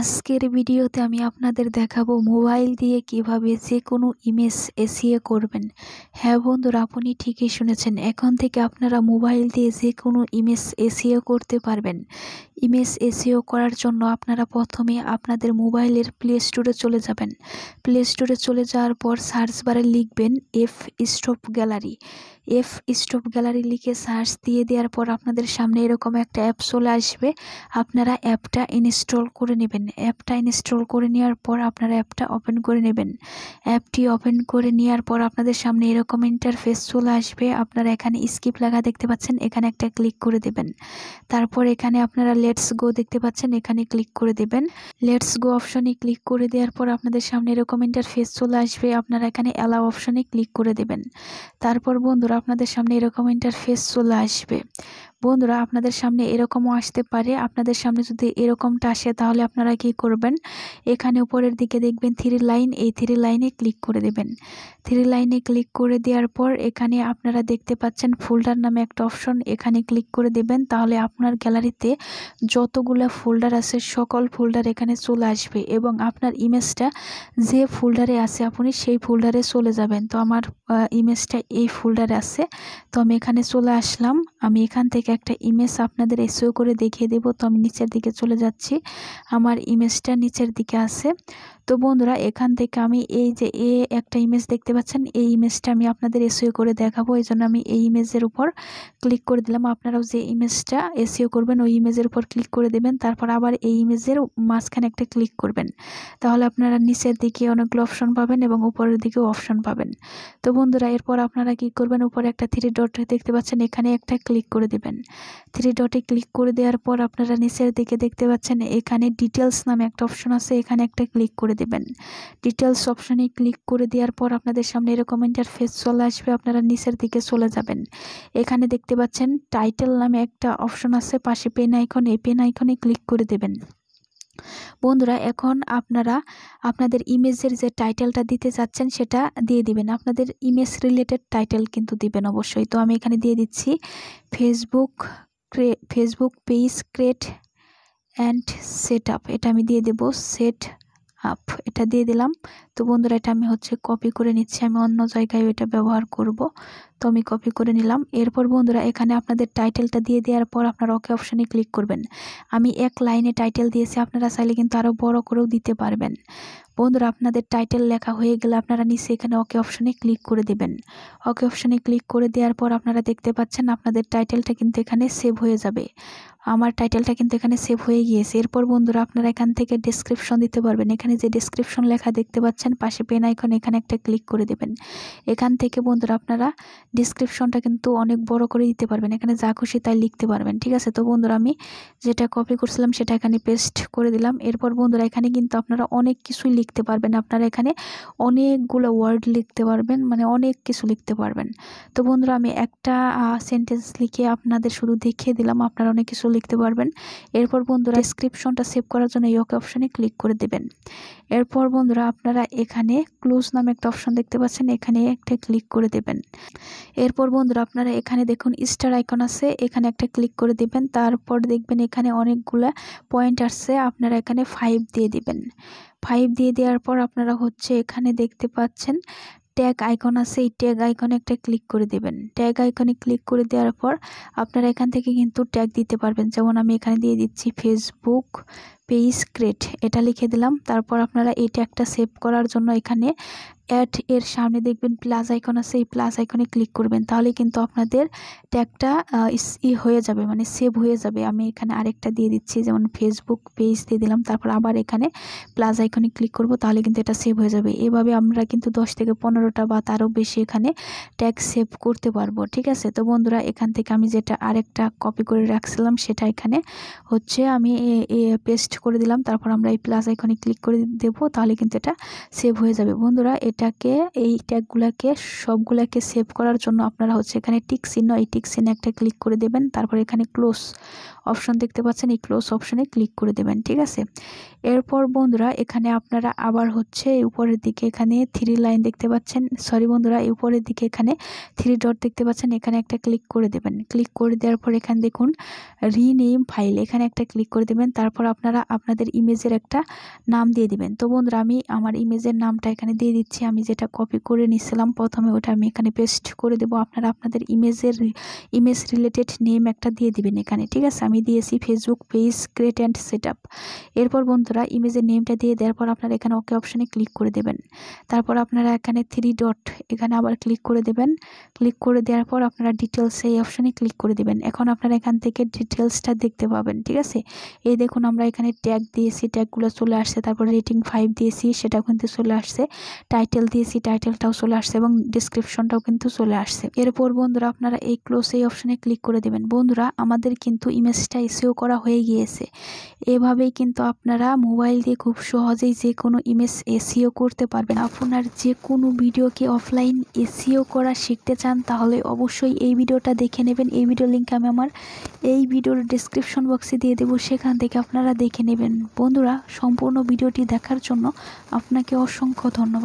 আজকের ভিডিওতে আমি আপনাদের দেখাবো মোবাইল দিয়ে কিভাবে যে কোনো ইমেজ এসিএ করবেন হ্যাঁ বন্ধুরা আপনি ঠিকই শুনেছেন এখন থেকে আপনারা মোবাইল দিয়ে যে কোনো ইমেজ এসিও করতে পারবেন ইমেজ এসিও করার জন্য আপনারা প্রথমে আপনাদের মোবাইলের প্লে স্টোরে চলে যাবেন প্লে স্টোরে চলে যাওয়ার পর সার্চ বারে লিখবেন F stop gallery F stop gallery লিখে সার্চ দিয়ে দেওয়ার পর আপনাদের সামনে এরকম একটা অ্যাপ চলে আসবে আপনারা অ্যাপটা ইনস্টল করে নেবেন অ্যাপটা ইনস্টল করে নেওয়ার পর আপনারা অ্যাপটা ওপেন করে নেবেন অ্যাপটি ওপেন করে নেওয়ার পর আপনাদের সামনে এরকম ইন্টারফেস চলে আসবে আপনারা এখানে স্কিপ লেখা দেখতে পাচ্ছেন এখানে একটা ক্লিক করে দেবেন তারপর এখানে আপনারা লেটস গো দেখতে পাচ্ছেন এখানে ক্লিক করে দেবেন লেটস গো অপশনে ক্লিক করে দেওয়ার পর আপনাদের সামনে এরকম ইন্টারফেস চলে আসবে আপনারা এখানে অ্যালাউ অপশনে ক্লিক করে দেবেন তারপর বন্ধুরা আপনাদের সামনে এরকম ইন্টারফেস চলে আসবে বন্ধুরা আপনাদের সামনে এরকমও আসতে পারে আপনাদের সামনে যদি এরকমটা আসে তাহলে আপনারা কি করবেন এখানে উপরের দিকে দেখবেন থ্রি লাইন এই থ্রি লাইনে ক্লিক করে দেবেন থ্রি লাইনে ক্লিক করে দেওয়ার পর এখানে আপনারা দেখতে পাচ্ছেন ফোল্ডার নামে একটা অপশন এখানে ক্লিক করে দেবেন তাহলে আপনার গ্যালারিতে যতগুলো ফোল্ডার আছে সকল ফোল্ডার এখানে চলে আসবে এবং আপনার ইমেজটা যে ফোল্ডারে আছে আপনি সেই ফোল্ডারে চলে যাবেন তো আমার ইমেজটা এই ফোল্ডারে আছে তো আমি এখানে চলে আসলাম আমি এখান থেকে একটা ইমেজ আপনাদের এসিও করে দেখিয়ে দেব তো আমি নিচের দিকে চলে যাচ্ছি আমার ইমেজটা নিচের দিকে আছে তো বন্ধুরা এখান থেকে আমি এই যে এ একটা ইমেজ দেখতে পাচ্ছেন এই ইমেজটা আমি আপনাদের এসিও করে দেখাবো এই জন্য আমি এই ইমেজের উপর ক্লিক করে দিলাম আপনারাও যে ইমেজটা এসিও করবেন ওই ইমেজের উপর ক্লিক করে দেবেন তারপর আবার এই ইমেজের মাঝখানে একটা ক্লিক করবেন তাহলে আপনারা নিচের দিকে অনেকগুলো অপশন পাবেন এবং উপরের দিকেও অপশন পাবেন তো বন্ধুরা এরপর আপনারা কি করবেন উপরে একটা থ্রি ডট দেখতে পাচ্ছেন এখানে একটা ক্লিক ক্লিক করে দেবেন থ্রি ডটে ক্লিক করে দেওয়ার পর আপনারা নিচের দিকে দেখতে পাচ্ছেন এখানে ডিটেলস নামে একটা অপশন আছে এখানে একটা ক্লিক করে দেবেন ডিটেলস অপশনে ক্লিক করে দেওয়ার পর আপনাদের সামনে এরকম ফেস চলে আসবে আপনারা নিচের দিকে চলে যাবেন এখানে দেখতে পাচ্ছেন টাইটেল নামে একটা অপশন আছে পাশে পেন আইকন এই পেন আইকনে ক্লিক করে দেবেন বন্ধুরা এখন আপনারা আপনাদের ইমেজের যে টাইটেলটা দিতে চাচ্ছেন সেটা দিয়ে দিবেন আপনাদের ইমেজ রিলেটেড টাইটেল কিন্তু দিবেন অবশ্যই তো আমি এখানে দিয়ে দিচ্ছি Facebook Facebook page create and set up এটা আমি দিয়ে দেব সেট আপ এটা দিয়ে দিলাম তো বন্ধুরা এটা আমি হচ্ছে কপি করে নিচ্ছি আমি অন্য জায়গায় এটা ব্যবহার করব তো আমি কপি করে নিলাম এরপর বন্ধুরা এখানে আপনাদের টাইটেলটা দিয়ে দেওয়ার পর আপনারা ওকে অপশানে ক্লিক করবেন আমি এক লাইনে টাইটেল দিয়েছি আপনারা চাইলে কিন্তু আরও বড় করেও দিতে পারবেন বন্ধুরা আপনাদের টাইটেল লেখা হয়ে গেলে আপনারা নিচে এখানে ওকে অপশানে ক্লিক করে দেবেন ওকে অপশানে ক্লিক করে দেওয়ার পর আপনারা দেখতে পাচ্ছেন আপনাদের টাইটেলটা কিন্তু এখানে সেভ হয়ে যাবে আমার টাইটেলটা কিন্তু এখানে সেভ হয়ে গিয়েছে এরপর বন্ধুরা আপনারা এখান থেকে ডেসক্রিপশন দিতে পারবেন এখানে যে ডেসক্রিপশন লেখা দেখতে পাচ্ছেন পাচ্ছেন পাশে পেন আইকন এখানে একটা ক্লিক করে দেবেন এখান থেকে বন্ধুরা আপনারা ডিসক্রিপশনটা কিন্তু অনেক বড় করে দিতে পারবেন এখানে যা খুশি তাই লিখতে পারবেন ঠিক আছে তো বন্ধুরা আমি যেটা কপি করছিলাম সেটা এখানে পেস্ট করে দিলাম এরপর বন্ধুরা এখানে কিন্তু আপনারা অনেক কিছুই লিখতে পারবেন আপনারা এখানে অনেকগুলো ওয়ার্ড লিখতে পারবেন মানে অনেক কিছু লিখতে পারবেন তো বন্ধুরা আমি একটা সেন্টেন্স লিখে আপনাদের শুধু দেখিয়ে দিলাম আপনারা অনেক কিছু লিখতে পারবেন এরপর বন্ধুরা ডিসক্রিপশনটা সেভ করার জন্য ইয়োকে অপশানে ক্লিক করে দেবেন এরপর বন্ধুরা আপনারা এখানে ক্লোজ নামে একটা অপশন দেখতে পাচ্ছেন এখানে একটা ক্লিক করে দেবেন এরপর বন্ধুরা আপনারা এখানে দেখুন স্টার আইকন আছে এখানে একটা ক্লিক করে দেবেন তারপর দেখবেন এখানে অনেকগুলা পয়েন্ট আসছে আপনারা এখানে ফাইভ দিয়ে দিবেন ফাইভ দিয়ে দেওয়ার পর আপনারা হচ্ছে এখানে দেখতে পাচ্ছেন ট্যাগ আইকন আছে এই ট্যাগ আইকনে একটা ক্লিক করে দেবেন ট্যাগ আইকনে ক্লিক করে দেওয়ার পর আপনারা এখান থেকে কিন্তু ট্যাগ দিতে পারবেন যেমন আমি এখানে দিয়ে দিচ্ছি ফেসবুক পেজ ক্রেট এটা লিখে দিলাম তারপর আপনারা এই ট্যাগটা সেভ করার জন্য এখানে অ্যাড এর সামনে দেখবেন প্লাস আইকন আছে এই প্লাস আইকনে ক্লিক করবেন তাহলে কিন্তু আপনাদের ট্যাগটা ই হয়ে যাবে মানে সেভ হয়ে যাবে আমি এখানে আরেকটা দিয়ে দিচ্ছি যেমন ফেসবুক পেজ দিয়ে দিলাম তারপর আবার এখানে প্লাস আইকনে ক্লিক করব তাহলে কিন্তু এটা সেভ হয়ে যাবে এভাবে আমরা কিন্তু দশ থেকে পনেরোটা বা তারও বেশি এখানে ট্যাগ সেভ করতে পারবো ঠিক আছে তো বন্ধুরা এখান থেকে আমি যেটা আরেকটা কপি করে রাখছিলাম সেটা এখানে হচ্ছে আমি পেস্ট করে দিলাম তারপর আমরা এই প্লাস আইকনে ক্লিক করে দেবো তাহলে কিন্তু এটা সেভ হয়ে যাবে বন্ধুরা এটাকে এই ট্যাগুলাকে সবগুলাকে সেভ করার জন্য আপনারা হচ্ছে এখানে টিক চিহ্ন এই টিক চিহ্ন একটা ক্লিক করে দেবেন তারপর এখানে ক্লোজ অপশন দেখতে পাচ্ছেন এই ক্লোজ অপশনে ক্লিক করে দেবেন ঠিক আছে এরপর বন্ধুরা এখানে আপনারা আবার হচ্ছে উপরের দিকে এখানে থ্রি লাইন দেখতে পাচ্ছেন সরি বন্ধুরা এই উপরের দিকে এখানে থ্রি ডট দেখতে পাচ্ছেন এখানে একটা ক্লিক করে দেবেন ক্লিক করে দেওয়ার পর এখানে দেখুন রিনেম ফাইল এখানে একটা ক্লিক করে দেবেন তারপর আপনারা আপনাদের ইমেজের একটা নাম দিয়ে দিবেন তো বন্ধুরা আমি আমার ইমেজের নামটা এখানে দিয়ে দিচ্ছি আমি যেটা কপি করে নিয়েছিলাম প্রথমে ওটা আমি এখানে পেস্ট করে দেবো আপনারা আপনাদের ইমেজের ইমেজ রিলেটেড নেম একটা দিয়ে দিবেন এখানে ঠিক আছে আমি দিয়েছি Facebook page create and set up এরপর বন্ধুরা ইমেজের নেমটা দিয়ে দেওয়ার পর আপনারা এখানে ওকে অপশানে ক্লিক করে দেবেন তারপর আপনারা এখানে থ্রি ডট এখানে আবার ক্লিক করে দেবেন ক্লিক করে দেওয়ার পর আপনারা ডিটেলস এই অপশানে ক্লিক করে দেবেন এখন আপনারা এখান থেকে ডিটেলসটা দেখতে পাবেন ঠিক আছে এই দেখুন আমরা এখানে ট্যাগ দিয়েছি ট্যাগগুলো চলে আসছে তারপর রেটিং ফাইভ দিয়েছি সেটা কিন্তু চলে আসছে টাইটেল টাইটেল দিয়েছি টাইটেলটাও চলে আসছে এবং ডিসক্রিপশনটাও কিন্তু চলে আসছে এরপর বন্ধুরা আপনারা এই ক্লোজ এই অপশনে ক্লিক করে দেবেন বন্ধুরা আমাদের কিন্তু ইমেজটা এসিও করা হয়ে গিয়েছে এভাবেই কিন্তু আপনারা মোবাইল দিয়ে খুব সহজেই যে কোনো ইমেজ এসিও করতে পারবেন আপনার যে কোনো ভিডিওকে অফলাইন এসিও করা শিখতে চান তাহলে অবশ্যই এই ভিডিওটা দেখে নেবেন এই ভিডিও লিঙ্ক আমি আমার এই ভিডিওর ডিসক্রিপশন বক্সে দিয়ে দেবো সেখান থেকে আপনারা দেখে নেবেন বন্ধুরা সম্পূর্ণ ভিডিওটি দেখার জন্য আপনাকে অসংখ্য ধন্যবাদ